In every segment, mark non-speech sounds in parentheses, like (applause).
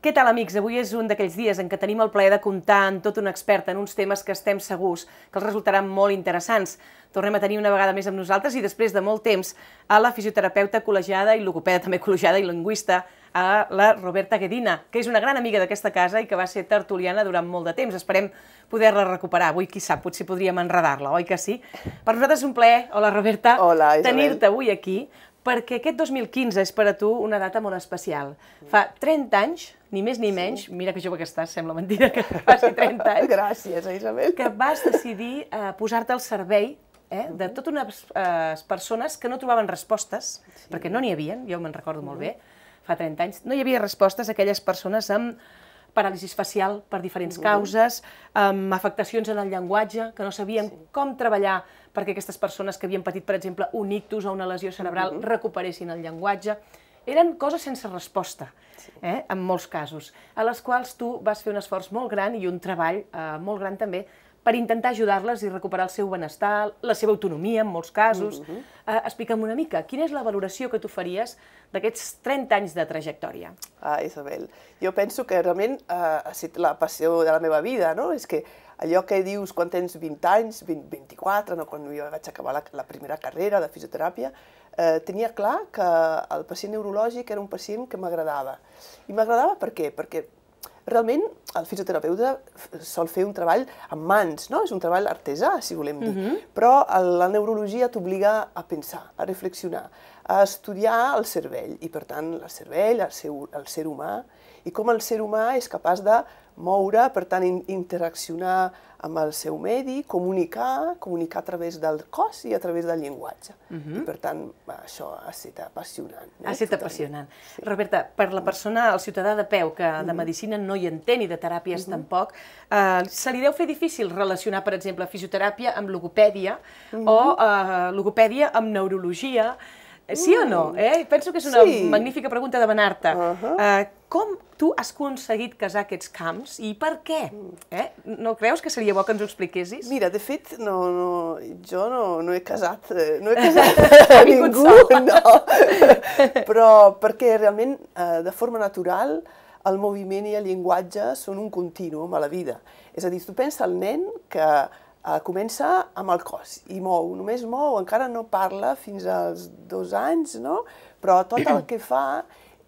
Què tal, amics? Avui és un d'aquells dies en què tenim el plaer de comptar amb tot un expert en uns temes que estem segurs que els resultaran molt interessants. Tornem a tenir una vegada més amb nosaltres i després de molt temps a la fisioterapeuta col·legiada i logopeda també col·legiada i lingüista, a la Roberta Guedina, que és una gran amiga d'aquesta casa i que va ser tertuliana durant molt de temps. Esperem poder-la recuperar. Avui, qui sap, potser podríem enredar-la, oi que sí? Per nosaltres és un plaer, hola Roberta, tenir-te avui aquí perquè aquest 2015 és per a tu una data molt especial. Fa 30 anys, ni més ni menys, sí. mira que jove que estàs, sembla mentida que faci 30 (laughs) anys. Gràcies, Isabel. Que vas decidir eh, posar-te al servei eh, de totes unes eh, persones que no trobaven respostes, sí. perquè no n'hi havien, jo me'n recordo molt bé, fa 30 anys, no hi havia respostes a aquelles persones amb paràlisi facial per diferents causes, amb afectacions en el llenguatge, que no sabien sí. com treballar perquè aquestes persones que havien patit, per exemple, un ictus o una lesió cerebral mm -hmm. recuperessin el llenguatge. Eren coses sense resposta, sí. eh, en molts casos, a les quals tu vas fer un esforç molt gran i un treball eh, molt gran també per intentar ajudar-les i recuperar el seu benestar, la seva autonomia, en molts casos. Uh -huh. uh, explica'm una mica, quina és la valoració que tu faries d'aquests 30 anys de trajectòria? Ah, Isabel, jo penso que realment uh, ha estat la passió de la meva vida, no? És que allò que dius quan tens 20 anys, 20, 24, no, quan jo vaig acabar la, la primera carrera de fisioteràpia, eh, tenia clar que el pacient neurològic era un pacient que m'agradava. I m'agradava per què? Perquè realment el fisioterapeuta sol fer un treball amb mans, no? és un treball artesà, si volem dir, uh mhm. -huh. però la neurologia t'obliga a pensar, a reflexionar, a estudiar el cervell, i per tant el cervell, el, seu, el ser humà, i com el ser humà és capaç de moure, per tant, interaccionar amb el seu medi, comunicar, comunicar a través del cos i a través del llenguatge. Uh mhm. -huh. I, per tant, això ha estat apassionant. Eh? Ha estat apassionant. Sí. Roberta, per la persona, el ciutadà de peu, que uh -huh. de mhm. medicina no hi entén i de teràpies uh mhm. -huh. tampoc, eh, se li deu fer difícil relacionar, per exemple, fisioteràpia amb logopèdia uh -huh. o eh, logopèdia amb neurologia, eh, Sí o no? Mm. Eh? Penso que és una sí. magnífica pregunta demanar-te. Uh eh, -huh. uh, com tu has aconseguit casar aquests camps i per què? Eh? No creus que seria bo que ens ho expliquessis? Mira, de fet, no, no, jo no, no he casat, eh, no he (laughs) casat a ningú, (laughs) no. Però perquè realment, eh, de forma natural, el moviment i el llenguatge són un contínuum a la vida. És a dir, tu pensa el nen que eh, comença amb el cos i mou, només mou, encara no parla fins als dos anys, no? però tot el que fa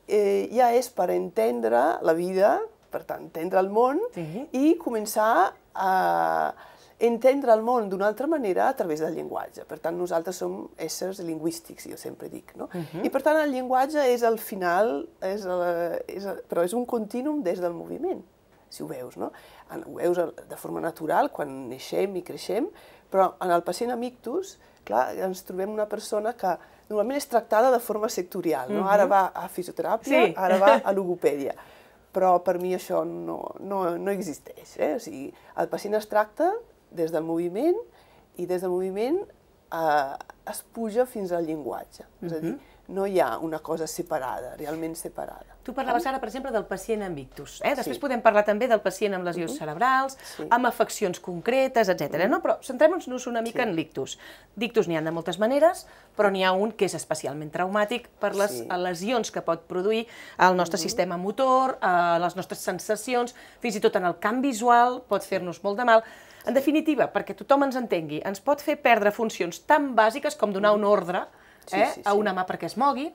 eh, ja és per entendre la vida, per tant, entendre el món, sí. i començar a entendre el món d'una altra manera a través del llenguatge. Per tant, nosaltres som éssers lingüístics, jo sempre dic, no? Uh mhm. -huh. I per tant, el llenguatge és el final, és el, és el, però és un contínuum des del moviment, si ho veus, no? En, ho veus de forma natural quan neixem i creixem, però en el pacient amictus, clar, ens trobem una persona que normalment és tractada de forma sectorial, no? Uh -huh. Ara mhm. va a fisioteràpia, sí. ara va a (laughs) logopèdia. Però per mi això no, no, no existeix. Eh? O sigui, el pacient es tracta des del moviment i des del moviment eh, es puja fins al llenguatge. És a mhm. dir, no hi ha una cosa separada, realment separada. Tu parlaves ara, per exemple, del pacient amb ictus. Eh? Després sí. podem parlar també del pacient amb lesions uh mhm. -huh. cerebrals, sí. amb afeccions concretes, etc. Uh -huh. no? Però centrem-nos una mica sí. en l'ictus. D'ictus n'hi ha de moltes maneres, però n'hi ha un que és especialment traumàtic per les sí. lesions que pot produir al nostre uh mhm. -huh. sistema motor, a les nostres sensacions, fins i tot en el camp visual pot fer-nos molt de mal. En definitiva, perquè tothom ens entengui, ens pot fer perdre funcions tan bàsiques com donar mhm. un ordre, uh sí, eh, sí, sí. a una mà perquè es mogui,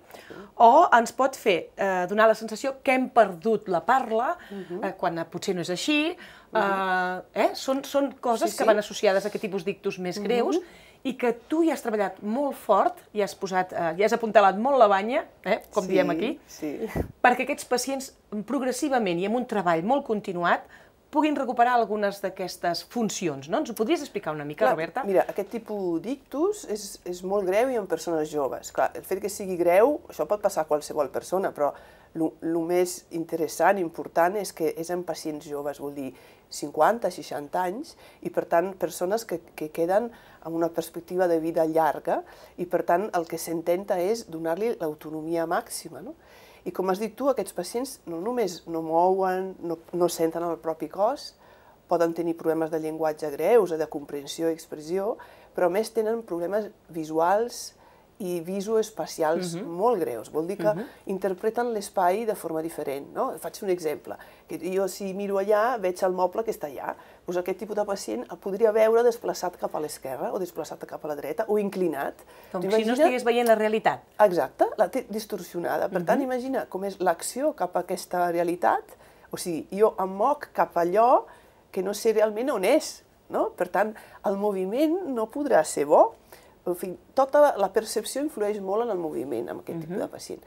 o ens pot fer eh, donar la sensació que hem perdut la parla, uh mhm. -huh. eh, quan potser no és així. Uh mhm. eh, -huh. eh, són, són coses sí, sí. que van associades a aquest tipus d'ictus més uh -huh. greus mhm. i que tu hi has treballat molt fort, i has posat, eh, hi has apuntalat molt la banya, eh, com sí, diem aquí, sí. perquè aquests pacients progressivament i amb un treball molt continuat puguin recuperar algunes d'aquestes funcions, no? Ens ho podries explicar una mica, clar, Roberta? Mira, aquest tipus d'ictus és, és molt greu i en persones joves. Clar, el fet que sigui greu, això pot passar a qualsevol persona, però el més interessant, i important, és que és en pacients joves, vol dir 50, 60 anys, i per tant persones que, que queden amb una perspectiva de vida llarga, i per tant el que s'intenta és donar-li l'autonomia màxima. No? I com has dit tu, aquests pacients no només no mouen, no, no senten el propi cos, poden tenir problemes de llenguatge greus, de comprensió i expressió, però a més tenen problemes visuals, i visoespacials uh mhm. -huh. molt greus. Vol dir que uh mhm. -huh. interpreten l'espai de forma diferent. No? Faig un exemple. Que jo si miro allà, veig el moble que està allà. Pues doncs aquest tipus de pacient el podria veure desplaçat cap a l'esquerra o desplaçat cap a la dreta o inclinat. Com si no estigués veient la realitat. Exacte, la té distorsionada. Per uh -huh. tant, mhm. imagina com és l'acció cap a aquesta realitat. O sigui, jo em moc cap allò que no sé realment on és. No? Per tant, el moviment no podrà ser bo en fi, tota la percepció influeix molt en el moviment, amb aquest uh -huh. tipus de mhm. pacient.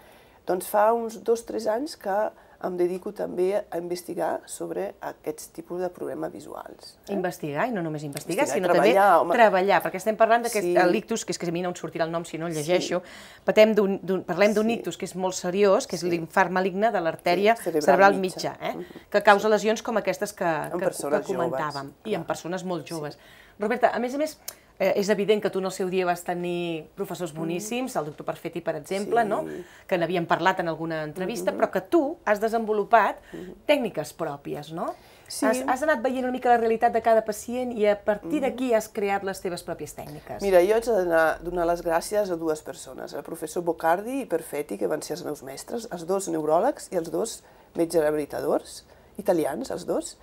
Doncs fa uns dos o tres anys que em dedico també a investigar sobre aquests tipus de problemes visuals. Eh? Investigar, i no només investigar, investigar sinó treballar, també home. treballar, perquè estem parlant d'aquest sí. ictus, que és que a mi no em sortirà el nom si no el llegeixo, sí. Patem d un, d un, parlem d'un sí. ictus que és molt seriós, que és sí. l'infart maligne de l'artèria sí, cerebral, cerebral mitja, mitja eh? Uh mhm. -huh. que causa sí. lesions com aquestes que, que, que comentàvem, joves, i en persones molt joves. Sí. Roberta, a més a més, Eh, és evident que tu en el seu dia vas tenir professors mm. boníssims, el doctor Perfetti, per exemple, sí. no? que n'havíem parlat en alguna entrevista, mm-hmm. però que tu has desenvolupat mm-hmm. tècniques pròpies, no? Sí. Has, has anat veient una mica la realitat de cada pacient i a partir d'aquí mm-hmm. has creat les teves pròpies tècniques. Mira, jo haig de donar, donar les gràcies a dues persones, el professor Bocardi i Perfetti, que van ser els meus mestres, els dos neuròlegs i els dos metges rehabilitadors, italians, els dos,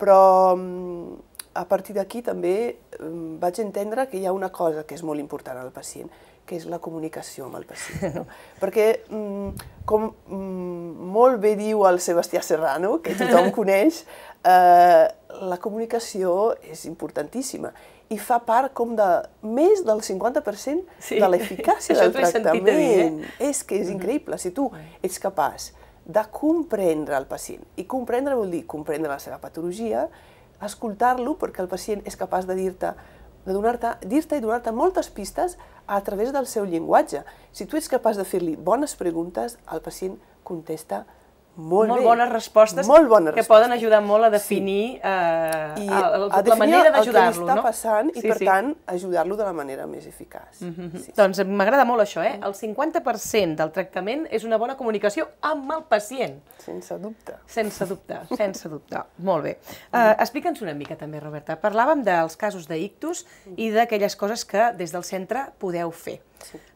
però mm, a partir d'aquí també mm, vaig entendre que hi ha una cosa que és molt important al pacient, que és la comunicació amb el pacient. No? (laughs) Perquè, mm, com mm, molt bé diu el Sebastià Serrano, que tothom (laughs) coneix, eh, la comunicació és importantíssima i fa part com de més del 50% sí. de l'eficàcia (laughs) del tractament. Dir, eh? És que és mm-hmm. increïble. Si tu ets capaç de comprendre el pacient, i comprendre vol dir comprendre la seva patologia, escoltar-lo perquè el pacient és capaç de dir-te de donar-te dir i donar-te moltes pistes a través del seu llenguatge. Si tu ets capaç de fer-li bones preguntes, el pacient contesta molt, molt bones respostes molt bones que respostes. poden ajudar molt a definir eh, sí. eh, a, a, a, la manera d'ajudar-lo. no? està passant sí, i, per sí. tant, ajudar-lo de la manera més eficaç. Mm -hmm. sí. Doncs m'agrada molt això, eh? Mm. El 50% del tractament és una bona comunicació amb el pacient. Sense dubte. Sense dubte, (laughs) sense dubte. molt bé. Mm. Eh, Explica'ns una mica també, Roberta. Parlàvem dels casos d'ictus mm. i d'aquelles coses que des del centre podeu fer.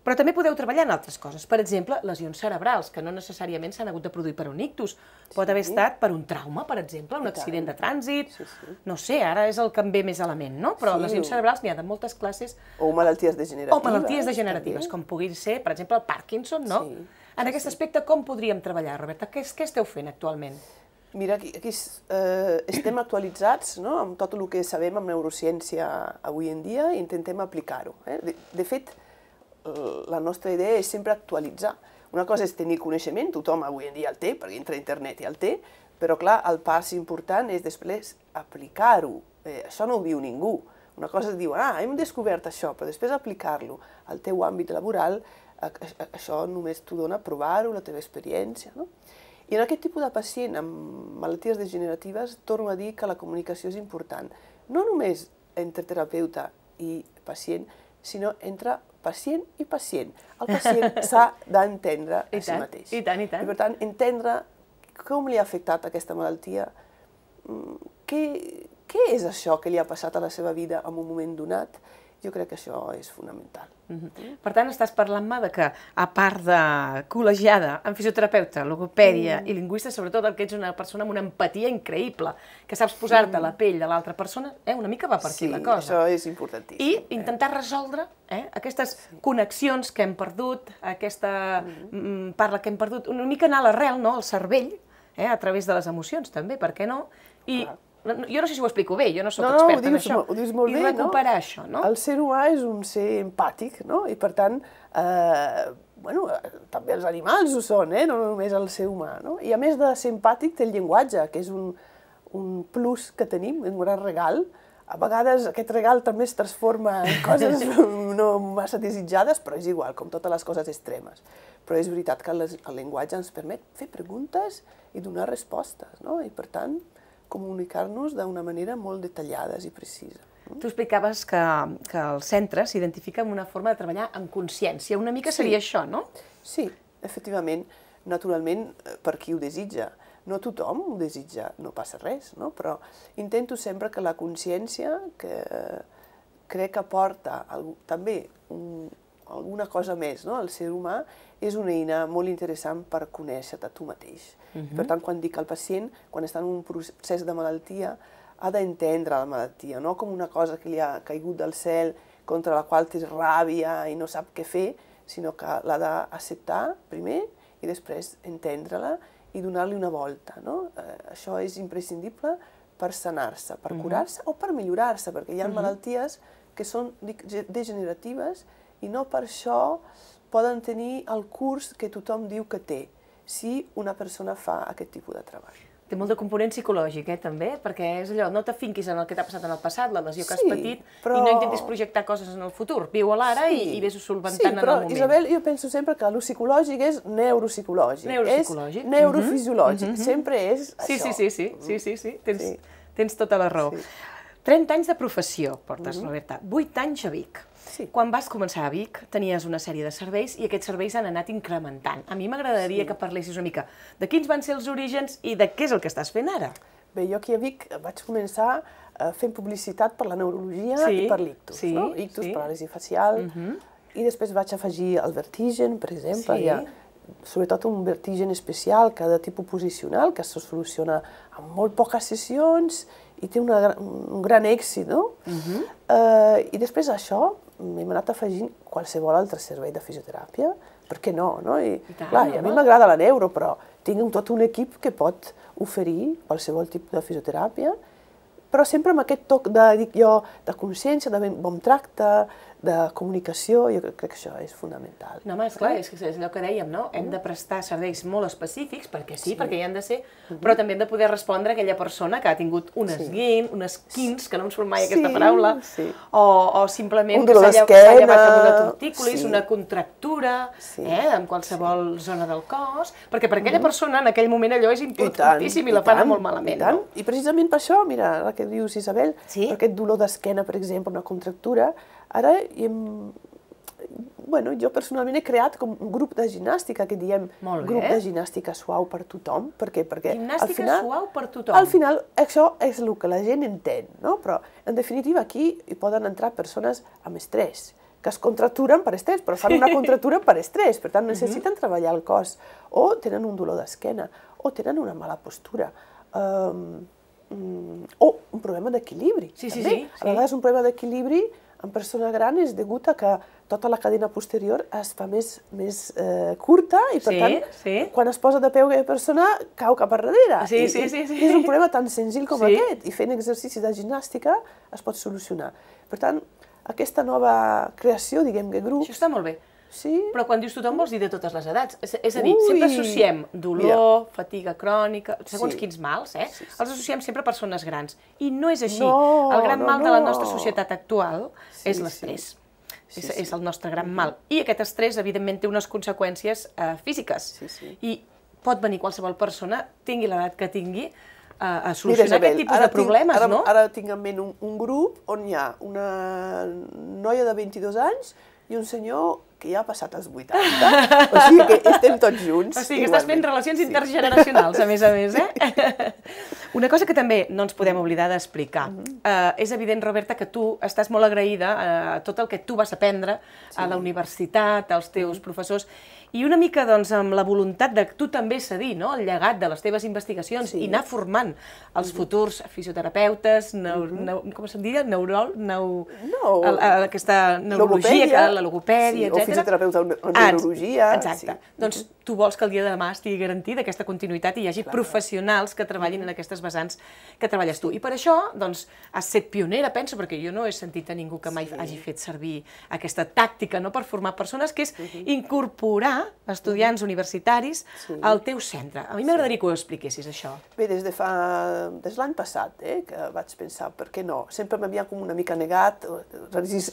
Però també podeu treballar en altres coses. Per exemple, lesions cerebrals, que no necessàriament s'han hagut de produir per un ictus. Sí. Pot haver estat per un trauma, per exemple, un accident de trànsit. Sí, sí. No sé, ara és el que em ve més a la ment, no? Però sí. lesions cerebrals n'hi ha de moltes classes. O malalties degeneratives. O malalties degeneratives, també. com puguin ser, per exemple, el Parkinson, no? Sí. En sí, aquest aspecte, com podríem treballar, Roberta? Què, què esteu fent actualment? Mira, aquí, aquí eh, estem actualitzats no? amb tot el que sabem amb neurociència avui en dia i intentem aplicar-ho. Eh? De, de fet, Eh, la nostra idea és sempre actualitzar. Una cosa és tenir coneixement, tothom avui en dia el té, perquè entre internet i el té, però clar, el pas important és després aplicar-ho. Eh, això no ho diu ningú. Una cosa es diu, ah, hem descobert això, però després aplicar-lo al teu àmbit laboral, això només t'ho dona provar-ho, la teva experiència. No? I en aquest tipus de pacient amb malalties degeneratives torno a dir que la comunicació és important. No només entre terapeuta i pacient, sinó entre pacient i pacient. El pacient (laughs) s'ha d'entendre a si mateix. I tant, i tant. I per tant, entendre com li ha afectat aquesta malaltia, mm, què, què és això que li ha passat a la seva vida en un moment donat jo crec que això és fonamental. Mm -hmm. Per tant, estàs parlant-me de que, a part de col·legiada en fisioterapeuta, logopèdia mm. i lingüista, sobretot el que ets una persona amb una empatia increïble, que saps posar-te mm. la pell de l'altra persona, eh, una mica va per sí, aquí la cosa. Sí, això és importantíssim. I eh? intentar resoldre eh, aquestes sí. connexions que hem perdut, aquesta mm. Mm, mm. parla que hem perdut, una mica anar a l'arrel, no?, al cervell, eh, a través de les emocions també, per què no? I Clar no, jo no sé si ho explico bé, jo no sóc no, experta no, dius, en això. Ho dius molt I bé, no? I recuperar això, no? El ser humà és un ser empàtic, no? I per tant, eh, bueno, també els animals ho són, eh? No només el ser humà, no? I a més de ser empàtic té el llenguatge, que és un, un plus que tenim, un gran regal. A vegades aquest regal també es transforma en (laughs) coses no massa desitjades, però és igual, com totes les coses extremes. Però és veritat que el, el llenguatge ens permet fer preguntes i donar respostes, no? I per tant, comunicar-nos d'una manera molt detallada i precisa. Mm? Tu explicaves que, que el centre s'identifica amb una forma de treballar amb consciència. Una mica seria això, no? Sí, efectivament. Naturalment, eh, per qui ho desitja. No tothom ho desitja, no passa res, no? però intento sempre que la consciència que crec que porta també un, alguna cosa més, no? El ser humà és una eina molt interessant per conèixer-te tu mateix. Uh mhm. -huh. Per tant, quan dic el pacient, quan està en un procés de malaltia, ha d'entendre la malaltia, no com una cosa que li ha caigut del cel, contra la qual té ràbia i no sap què fer, sinó que l'ha d'acceptar primer i després entendre-la i donar-li una volta. No? Eh, això és imprescindible per sanar-se, per uh mhm. -huh. curar-se o per millorar-se, perquè hi ha uh mhm. -huh. malalties que són degeneratives i no per això poden tenir el curs que tothom diu que té si una persona fa aquest tipus de treball. Té molt de component psicològic, eh, també, perquè és allò, no t'afinquis en el que t'ha passat en el passat, la lesió sí, que has patit, però... i no intentis projectar coses en el futur. Viu a l'ara sí. i, i vés-ho solventant sí, però, en el moment. Sí, però, Isabel, jo penso sempre que el psicològic és neuropsicològic. Neuropsicològic. És neurofisiològic. Mm -hmm. Sempre és sí, això. Sí, sí, sí, sí, sí, sí. Tens, sí. tens tota la raó. Sí. 30 anys de professió portes, mm -hmm. Roberta. 8 anys a Vic. Sí. Quan vas començar a Vic, tenies una sèrie de serveis i aquests serveis han anat incrementant. A mi m'agradaria sí. que parlessis una mica de quins van ser els orígens i de què és el que estàs fent ara. Bé, jo aquí a Vic eh, vaig començar eh, fent publicitat per la neurologia sí. i per l'ictus, sí. no? Ictus, sí. paràlisi facial... Uh mhm. -huh. I després vaig afegir el vertigen, per exemple, sí. ja sobretot un vertigen especial, que de tipus posicional, que se soluciona amb molt poques sessions i té una, un gran èxit, no? Uh -huh. uh, I després això, m'hem anat afegint qualsevol altre servei de fisioteràpia, per què no? no? I, I tant, clar, no? i a mi m'agrada la neuro, però tinc un, tot un equip que pot oferir qualsevol tipus de fisioteràpia, però sempre amb aquest toc de, dic jo, de consciència, de bon tracte, de comunicació, jo crec que això és fonamental. No, home, esclar, és, és allò que dèiem, no? Hem mm. de prestar serveis molt específics, perquè sí, sí. perquè hi han de ser, mm -hmm. però també hem de poder respondre a aquella persona que ha tingut un esguin, sí. unes quins, que no em surt mai sí, aquesta paraula, sí. o, o simplement un que s'ha llevat amb una tortícolis, sí. una contractura, sí. eh, en qualsevol sí. zona del cos, perquè per aquella mm -hmm. persona en aquell moment allò és importantíssim i, tant, i la fa molt malament. I, tant. No? I precisament per això, mira, el que dius Isabel, sí? aquest dolor d'esquena, per exemple, una contractura, Ara, hem, bueno, jo personalment he creat com un grup de gimnàstica, que diem grup de gimnàstica suau per tothom, perquè, perquè gimnàstica al final, suau per tothom. Al final això és el que la gent entén, no? però en definitiva aquí hi poden entrar persones amb estrès, que es contraturen per estrès, però fan una contratura per estrès, per tant mhm. necessiten uh -huh. treballar el cos, o tenen un dolor d'esquena, o tenen una mala postura, um, um, o un problema d'equilibri. Sí, sí, sí, sí. A vegades un problema d'equilibri en persona gran és degut a que tota la cadena posterior es fa més, més eh, curta i, per sí, tant, sí. quan es posa de peu aquella persona, cau cap a darrere. Sí, I, sí, sí, sí. I és un problema tan senzill com sí. aquest. I fent exercici de gimnàstica es pot solucionar. Per tant, aquesta nova creació, diguem que grups... Això està molt bé. Sí. Però quan dius tothom vols dir de totes les edats. És, és a dir, Ui. sempre associem dolor, Mira. fatiga crònica, segons sí. quins mals, eh? Sí, sí. Els associem sempre a persones grans. I no és així. No, el gran no, mal no. de la nostra societat actual sí, és l'estrès. Sí. Sí, és, sí. és el nostre gran mm-hmm. mal. I aquest estrès, evidentment, té unes conseqüències eh, físiques. Sí, sí. I pot venir qualsevol persona, tingui l'edat que tingui, uh, a solucionar Mira, Isabel, aquest tipus de problemes, tinc, ara, no? Ara tinc en ment un, un grup on hi ha una noia de 22 anys i un senyor que ja ha passat els 80, o sigui que estem tots junts. O sigui que estàs fent relacions intergeneracionals, a més a més, eh? Sí. Una cosa que també no ens podem oblidar d'explicar. Uh eh, -huh. uh, és evident, Roberta, que tu estàs molt agraïda a eh, tot el que tu vas aprendre sí. a la universitat, als teus professors, i una mica doncs, amb la voluntat de tu també cedir no? el llegat de les teves investigacions sí. i anar formant els uh -huh. futurs fisioterapeutes, neu, neu, com se'n diria? Neurol? Neu, no. a, a, aquesta neurologia, logopèdia. la logopèdia, sí, etc. O fisioterapeuta en ah, neurologia. Exacte. Sí. Doncs tu vols que el dia de demà estigui garantida aquesta continuïtat i hi hagi Clar. professionals que treballin en aquestes vessants que treballes tu. I per això doncs, has set pionera, penso, perquè jo no he sentit a ningú que mai sí. hagi fet servir aquesta tàctica no, per formar persones, que és uh mhm. -huh. incorporar estudiants uh mhm. -huh. universitaris sí. al teu centre. A mi m'agradaria sí. que ho expliquessis, això. Bé, des de fa... des l'any passat, eh, que vaig pensar, per què no? Sempre m'havia com una mica negat,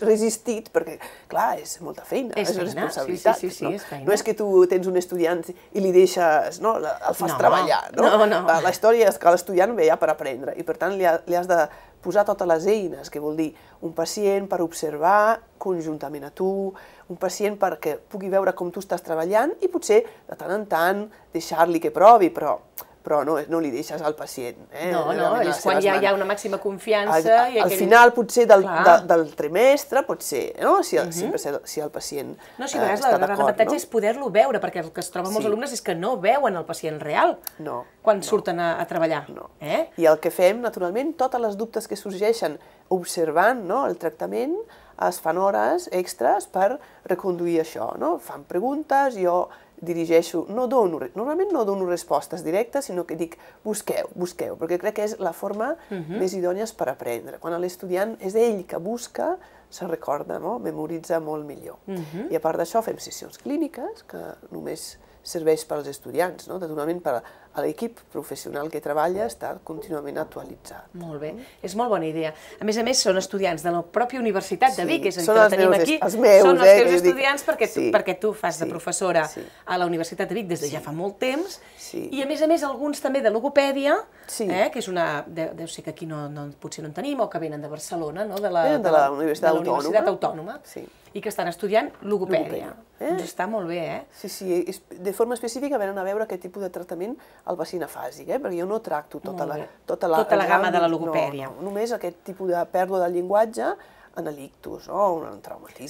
resistit, perquè, clar, és molta feina, és, és feina, responsabilitat. Sí, sí, sí, no? és feina. No és que tu tens un estudiant i li deixes, no?, el fas no, treballar, no? No, no. La història és que l'estudiant ja no ve ja per aprendre i per tant li, ha, li has de posar totes les eines, que vol dir un pacient per observar conjuntament a tu, un pacient perquè pugui veure com tu estàs treballant i potser de tant en tant deixar-li que provi, però però no, no li deixes al pacient. Eh? No, no, és quan ja hi ha una màxima confiança. Al, i aquell... al final, potser, del, de, del trimestre, pot ser, eh, no? si, el, uh -huh. si, si el pacient No, si a vegades eh, l'avantatge no? és poder-lo veure, perquè el que es troba sí. molts alumnes és que no veuen el pacient real no, quan no. surten a, a treballar. No. Eh? I el que fem, naturalment, totes les dubtes que sorgeixen observant no, el tractament, es fan hores extres per reconduir això, no? Fan preguntes, jo dirigeixo, no dono, normalment no dono respostes directes, sinó que dic busqueu, busqueu, perquè crec que és la forma uh mhm. -huh. més idònia per aprendre. Quan l'estudiant és ell que busca, se recorda, no? memoritza molt millor. Uh mhm. -huh. I a part d'això fem sessions clíniques, que només serveix per als estudiants, no? de per l'equip professional que treballa està contínuament actualitzat. Molt bé, és molt bona idea. A més a més, són estudiants de la pròpia Universitat de Vic, sí, és el que tenim meus, aquí, els meus, són els eh, teus eh, estudiants perquè, tu, sí, perquè tu fas sí, de professora sí. a la Universitat de Vic des de sí. ja fa molt temps, sí. i a més a més alguns també de logopèdia, sí. eh, que és una, deu, deu ser que aquí no, no, potser no en tenim, o que venen de Barcelona, no? de la, de la, de la Universitat, de la Universitat Autònoma. Sí i que estan estudiant logopèdia. logopèdia eh? Doncs està molt bé, eh? Sí, sí, de forma específica venen a veure aquest tipus de tractament el vacina fàsic, eh? perquè jo no tracto tota la, tota la, tota la gamma de la logopèdia. No, només aquest tipus de pèrdua del llenguatge en elictus o no? en traumatisme.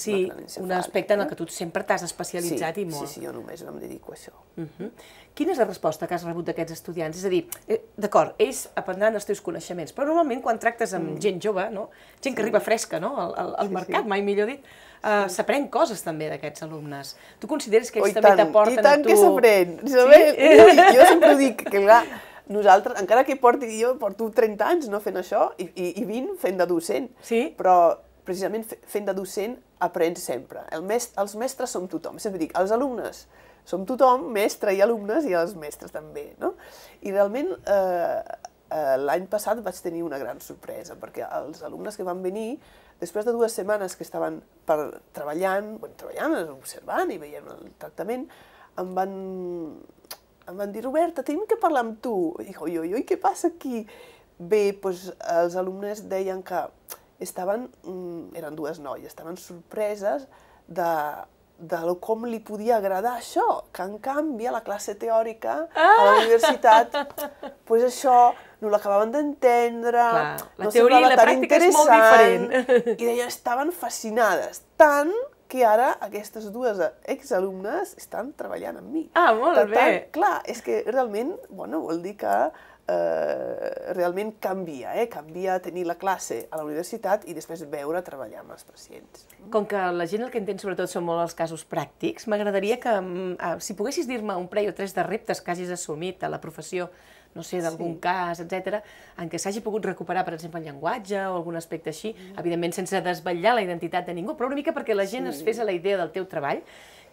Sí, un aspecte eh? en el eh? que tu sempre t'has especialitzat sí, i molt. Sí, sí, jo només em dedico a això. Uh -huh. Quina és la resposta que has rebut d'aquests estudiants? És a dir, eh, d'acord, ells aprendran els teus coneixements, però normalment quan tractes amb mm. gent jove, no? gent sí. que arriba fresca no? al, al, al sí, mercat, sí. mai millor dit, eh, s'aprèn coses també d'aquests alumnes. Tu consideres que ells oh, també t'aporten a tu... I tant que s'aprèn. Sí? Jo, jo sempre dic que clar, nosaltres, encara que porti, jo porto 30 anys no fent això i, i, i 20 fent de docent, sí? però precisament fent de docent aprens sempre. El mest, els mestres som tothom, sempre dic, els alumnes som tothom, mestre i alumnes i els mestres també, no? I realment eh, Eh, l'any passat vaig tenir una gran sorpresa, perquè els alumnes que van venir, després de dues setmanes que estaven per, treballant, bueno, treballant, observant i veient el tractament, em van, em van dir, Roberta, tenim que parlar amb tu. I dic, oi, oi, oi, què passa aquí? Bé, doncs els alumnes deien que estaven, mm, eren dues noies, estaven sorpreses de de com li podia agradar això, que en canvi a la classe teòrica, a la ah! universitat, (laughs) doncs pues això no l'acabaven d'entendre, no la teoria i la pràctica és molt diferent. I deia, estaven fascinades, tant que ara aquestes dues exalumnes estan treballant amb mi. Ah, molt tant, bé. clar, és que realment, bueno, vol dir que eh, realment canvia, eh? canvia tenir la classe a la universitat i després veure treballar amb els pacients. Com que la gent el que entén sobretot són molt els casos pràctics, m'agradaria que, mm, ah, si poguessis dir-me un parell o tres de reptes que hagis assumit a la professió no sé, d'algun sí. cas, etc, en què s'hagi pogut recuperar, per exemple, el llenguatge o algun aspecte així, mm. evidentment sense desvetllar la identitat de ningú, però una mica perquè la gent sí. es fes a la idea del teu treball.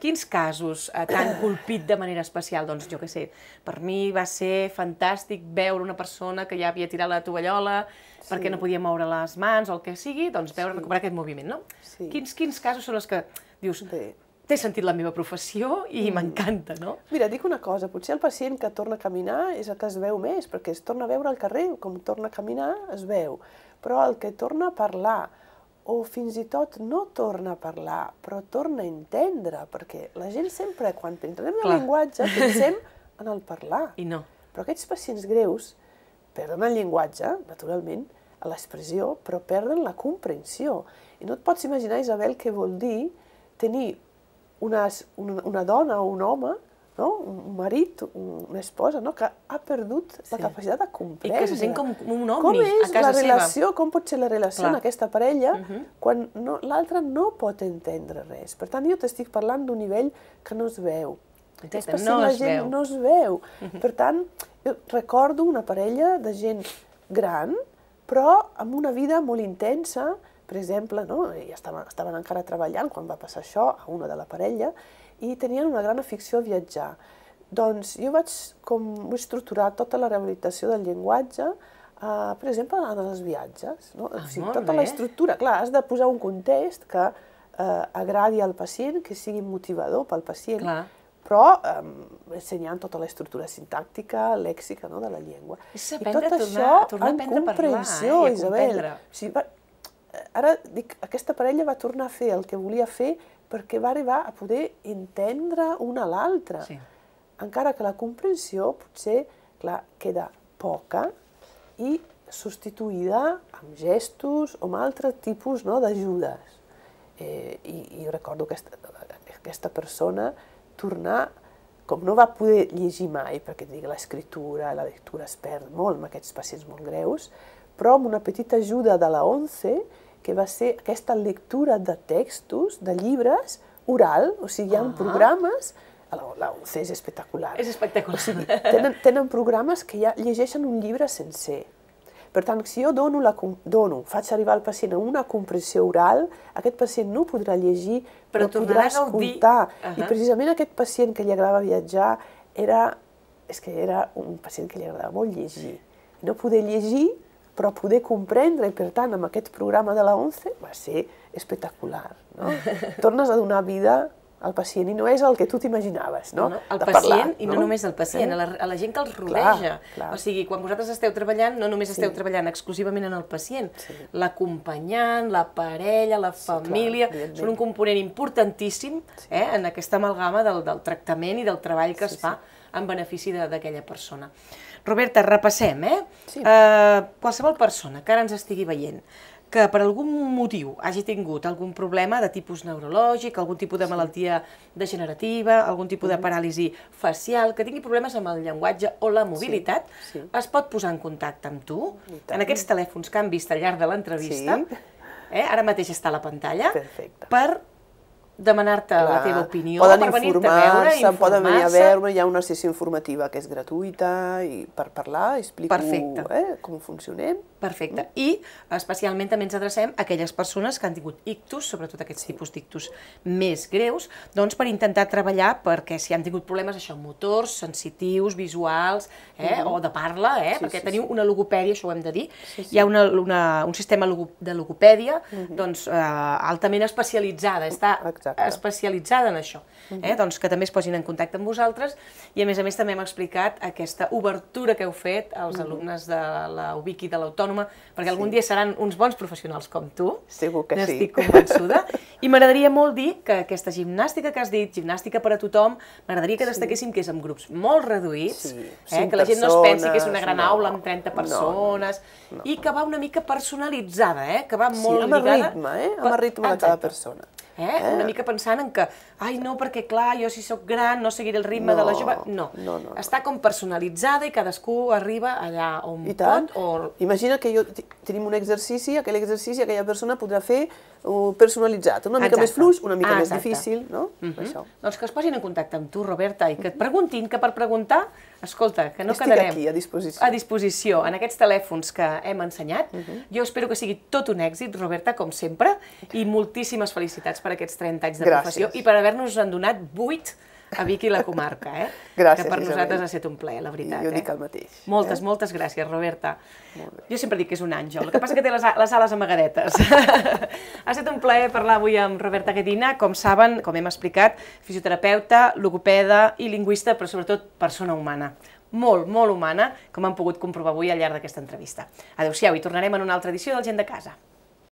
Quins casos eh, t'han (coughs) colpit de manera especial? Doncs jo què sé, per mi va ser fantàstic veure una persona que ja havia tirat la tovallola sí. perquè no podia moure les mans o el que sigui, doncs veure sí. recuperar aquest moviment, no? Sí. Quins, quins casos són els que dius, Bé té sentit la meva professió i mm. m'encanta, mm. no? Mira, dic una cosa, potser el pacient que torna a caminar és el que es veu més, perquè es torna a veure al carrer, com torna a caminar, es veu. Però el que torna a parlar, o fins i tot no torna a parlar, però torna a entendre, perquè la gent sempre, quan entrem en el llenguatge, pensem en el parlar. I no. Però aquests pacients greus perden el llenguatge, naturalment, a l'expressió, però perden la comprensió. I no et pots imaginar, Isabel, què vol dir tenir una, una, dona o un home no? un marit, una esposa, no? que ha perdut sí. la capacitat de comprendre. I que se sent com, un omni com és a casa la relació, Com pot ser la relació Clar. en aquesta parella uh mhm. -huh. quan no, l'altre no pot entendre res. Per tant, jo t'estic parlant d'un nivell que no es veu. Entes, és no la gent veu. no es veu. Uh mhm. -huh. Per tant, jo recordo una parella de gent gran, però amb una vida molt intensa, per exemple, no? I estaven, estaven encara treballant quan va passar això a una de la parella i tenien una gran afició a viatjar. Doncs jo vaig com vull estructurar tota la rehabilitació del llenguatge Uh, per exemple, en els viatges. No? Ah, o sigui, tota bé. la estructura, clar, has de posar un context que eh, agradi al pacient, que sigui motivador pel pacient, clar. però eh, ensenyant tota l'estructura sintàctica, lèxica no? de la llengua. És I tot a tornar, això a tornar en eh, a comprensió, a parlar, eh? Isabel. O sigui, ara dic, aquesta parella va tornar a fer el que volia fer perquè va arribar a poder entendre una a l'altra. Sí. Encara que la comprensió potser, clar, queda poca i substituïda amb gestos o amb altres tipus no, d'ajudes. Eh, i, I recordo aquesta, aquesta persona tornar, com no va poder llegir mai, perquè l'escriptura, la lectura es perd molt amb aquests pacients molt greus, però amb una petita ajuda de la ONCE que va ser aquesta lectura de textos, de llibres, oral, o sigui, hi ha uh ah. -huh. programes la UC és espectacular. És espectacular. O sigui, tenen, tenen programes que ja llegeixen un llibre sencer. Per tant, si jo dono, la, dono, faig arribar al pacient a una compressió oral, aquest pacient no podrà llegir, però, però podrà escoltar. Uh -huh. I precisament aquest pacient que li agradava viatjar era, és que era un pacient que li agradava molt llegir. No poder llegir però poder comprendre, i per tant, amb aquest programa de la 11 va ser espectacular. No? (laughs) Tornes a donar vida al pacient i no és el que tu t'imaginaves, no? no? El de pacient parlar, i no, no només el pacient, sí. Eh? a, la, a la gent que els rodeja. Clar, clar. O sigui, quan vosaltres esteu treballant, no només esteu sí. treballant exclusivament en el pacient, sí. l'acompanyant, la parella, la família, clar, són un component importantíssim sí. eh, en aquesta amalgama del, del tractament i del treball que sí, es fa sí. en benefici d'aquella persona. Roberta, repassem, eh? Sí. Uh, qualsevol persona que ara ens estigui veient que per algun motiu hagi tingut algun problema de tipus neurològic, algun tipus de malaltia degenerativa, algun tipus de mhm. paràlisi facial, que tingui problemes amb el llenguatge o la mobilitat, sí, sí. es pot posar en contacte amb tu, en aquests telèfons que han vist al llarg de l'entrevista, sí. eh? ara mateix està a la pantalla, Perfecte. per demanar-te la teva opinió, poden per venir-te a veure, informar-se. Poden venir a veure, hi ha una sessió informativa que és gratuïta i per parlar, explico eh, com funcionem Perfecte. Mm. I especialment també ens adrecem a aquelles persones que han tingut ictus, sobretot aquests tipus d'ictus més greus, doncs per intentar treballar perquè si han tingut problemes això, motors, sensitius, visuals, eh, mm-hmm. o de parla, eh, sí, perquè sí, teniu una logopèdia, això ho hem de dir, sí, sí. hi ha una, una, un sistema de logopèdia uh mm-hmm. -huh. doncs, eh, altament especialitzada, està Exacte. especialitzada en això. Uh -huh. eh, mm-hmm. doncs que també es posin en contacte amb vosaltres i a més a més també hem explicat aquesta obertura que heu fet als uh -huh. alumnes de la UBIC i de l'Autònoma autònoma, perquè sí. algun dia seran uns bons professionals com tu. Segur que sí. N'estic (laughs) convençuda. I m'agradaria molt dir que aquesta gimnàstica que has dit, gimnàstica per a tothom, m'agradaria que destaquéssim sí. que és amb grups molt reduïts, sí. eh, que la gent persones, no es pensi que és una gran no. aula amb 30 persones, no, no, no. i que va una mica personalitzada, eh, que va molt sí, amb lligada... Ritme, eh? Amb el ritme de cada persona. Eh? eh? Una mica pensant en que ai no, perquè clar, jo si sóc gran no seguiré el ritme no, de la jove... No. No, no, no, està com personalitzada i cadascú arriba allà on I tant. pot. O... Imagina que jo tenim un exercici, aquell exercici aquella persona podrà fer uh, personalitzat, una mica exacte. més fluix, una mica ah, més difícil, no? Uh mhm. -huh. Això. Doncs que es posin en contacte amb tu, Roberta, i que et preguntin, que per preguntar, escolta, que no Estic quedarem... aquí, a disposició. A disposició, en aquests telèfons que hem ensenyat. Uh mhm. -huh. Jo espero que sigui tot un èxit, Roberta, com sempre, i moltíssimes felicitats per aquests 30 anys de Gràcies. professió i per haver d'haver-nos en donat vuit a Vic i la comarca, eh? (laughs) Gràcies, que per Isabel. nosaltres ha estat un plaer, la veritat. I jo eh? dic el mateix. Moltes, eh? moltes gràcies, Roberta. Molt Jo sempre dic que és un àngel, el que passa que té les, les ales amagadetes. (laughs) ha estat un plaer parlar avui amb Roberta Guedina, com saben, com hem explicat, fisioterapeuta, logopeda i lingüista, però sobretot persona humana molt, molt humana, com han pogut comprovar avui al llarg d'aquesta entrevista. Adéu-siau i tornarem en una altra edició del Gent de Casa.